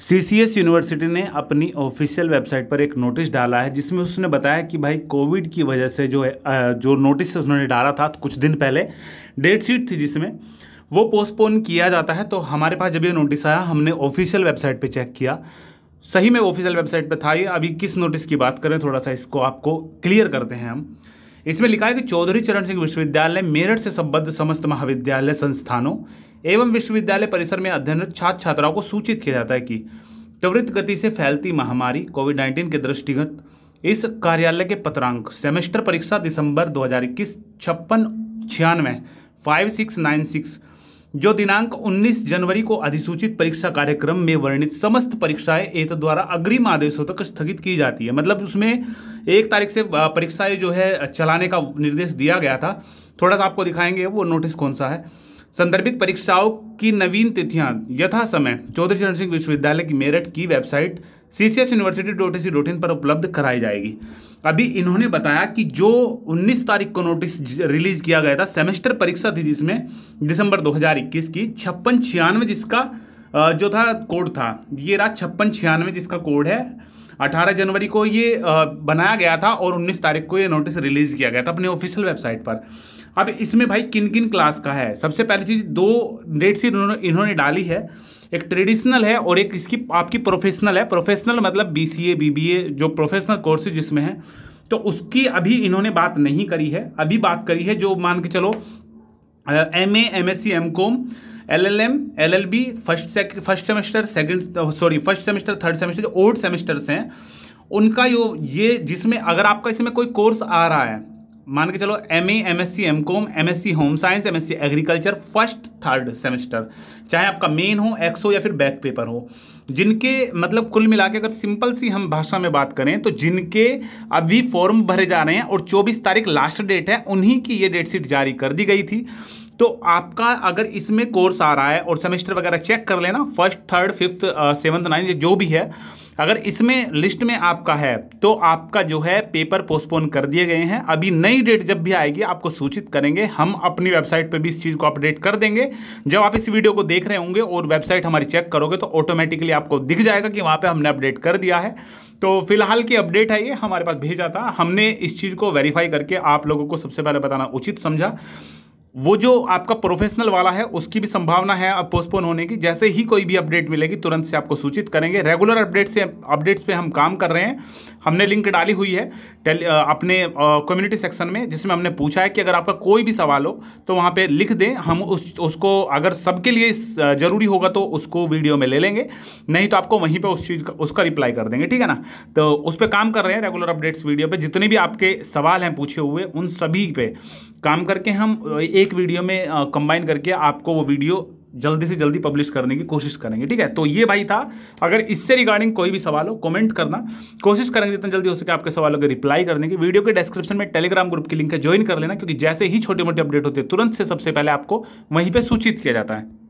CCS university ने अपनी official website पर एक नोटिस डाला है जिसमें उसने बताया कि भाई कोविड की वजह से जो है जो नोटिस उन्होंने डाला था कुछ दिन पहले डेट शीट थी जिसमें वो पोस्टपोन किया जाता है तो हमारे पास जब ये नोटिस आया हमने ऑफिशियल वेबसाइट पे चेक किया सही में ऑफिशियल वेबसाइट पर था ये अभी किस नोटिस की बात करें थोड़ा सा इसको आपको क्लियर करते हैं हम इसमें लिखा है कि चौधरी चरण सिंह विश्वविद्यालय मेरठ से संबद्ध समस्त महाविद्यालय संस्थानों एवं विश्वविद्यालय परिसर में अध्ययनरत छात्र छात्राओं को सूचित किया जाता है कि त्वरित गति से फैलती महामारी कोविड नाइन्टीन के दृष्टिगत इस कार्यालय के पत्रांक सेमेस्टर परीक्षा दिसंबर 2021 छप्पन छियानवे फाइव सिक्स नाइन सिक्स जो दिनांक 19 जनवरी को अधिसूचित परीक्षा कार्यक्रम में वर्णित समस्त परीक्षाएं एत द्वारा अग्रिम आदेशों तक स्थगित की जाती है मतलब उसमें एक तारीख से परीक्षाएं जो है चलाने का निर्देश दिया गया था थोड़ा सा आपको दिखाएंगे वो नोटिस कौन सा है संदर्भित परीक्षाओं की नवीन तिथियां यथा समय चौधरी चरण सिंह विश्वविद्यालय की मेरठ की website C C S university dot C e dot in पर उपलब्ध कराई जाएगी अभी इन्होंने बताया कि जो 19 तारीख को नोटिस रिलीज किया गया था सेमेस्टर परीक्षा थी जिसमें दिसंबर 2021 की छप्पन छियानवे जिसका जो था कोड था ये रहा छप्पन छियानवे जिसका कोड है 18 जनवरी को ये बनाया गया था और 19 तारीख को ये नोटिस रिलीज़ किया गया था अपने ऑफिशियल वेबसाइट पर अब इसमें भाई किन किन क्लास का है सबसे पहली चीज़ दो सीट इन्होंने इन्होंने डाली है एक ट्रेडिशनल है और एक इसकी आपकी प्रोफेशनल है प्रोफेशनल मतलब बी सी जो प्रोफेशनल कोर्सेज जिसमें हैं तो उसकी अभी इन्होंने बात नहीं करी है अभी बात करी है जो मान के चलो M A M S C M com L L M L L B first first semester second sorry first semester third semester जो ओल्ड सेमेस्टर्स हैं उनका जो ये जिसमें अगर आपका इसमें कोई कोर्स आ रहा है मान के चलो M A M S C M com M S C home science M S C agriculture first third semester चाहे आपका मेन हो एक्स हो या फिर बैक पेपर हो जिनके मतलब कुल मिला के अगर सिंपल सी हम भाषा में बात करें तो जिनके अभी फॉर्म भरे जा रहे हैं और 24 तारीख लास्ट डेट है उन्हीं की ये डेट शीट जारी कर दी गई थी तो आपका अगर इसमें कोर्स आ रहा है और सेमेस्टर वगैरह चेक कर लेना first third fifth seventh ninth जो भी है अगर इसमें लिस्ट में आपका है तो आपका जो है पेपर पोस्टपोन कर दिए गए हैं अभी नई डेट जब भी आएगी आपको सूचित करेंगे हम अपनी वेबसाइट पर भी इस चीज़ को अपडेट कर देंगे जब आप इस वीडियो को देख रहे होंगे और वेबसाइट हमारी चेक करोगे तो ऑटोमेटिकली आपको दिख जाएगा कि वहाँ पर हमने अपडेट कर दिया है तो फिलहाल की अपडेट है ये हमारे पास भेजा था हमने इस चीज़ को वेरीफाई करके आप लोगों को सबसे पहले बताना उचित समझा वो जो आपका प्रोफेशनल वाला है उसकी भी संभावना है अब पोस्टपोन होने की जैसे ही कोई भी अपडेट मिलेगी तुरंत से आपको सूचित करेंगे रेगुलर अपडेट से अपडेट्स पे हम काम कर रहे हैं हमने लिंक डाली हुई है टेल अपने कम्युनिटी सेक्शन में जिसमें हमने पूछा है कि अगर आपका कोई भी सवाल हो तो वहाँ पे लिख दें हम उस उसको अगर सबके लिए ज़रूरी होगा तो उसको वीडियो में ले लेंगे नहीं तो आपको वहीं पर उस चीज़ का उसका रिप्लाई कर देंगे ठीक है ना तो उस पर काम कर रहे हैं रेगुलर अपडेट्स वीडियो पर जितने भी आपके सवाल हैं पूछे हुए उन सभी पर काम करके हम एक एक वीडियो में कंबाइन करके आपको वो वीडियो जल्दी से जल्दी पब्लिश करने की कोशिश करेंगे ठीक है तो ये भाई था अगर इससे रिगार्डिंग कोई भी सवाल हो कमेंट करना कोशिश करेंगे जितना जल्दी हो सके आपके सवालों के रिप्लाई करने की वीडियो के डिस्क्रिप्शन में टेलीग्राम ग्रुप की लिंक है ज्वाइन कर लेना क्योंकि जैसे ही छोटे मोटे अपडेट होते हैं तुरंत से सबसे पहले आपको वहीं पर सूचित किया जाता है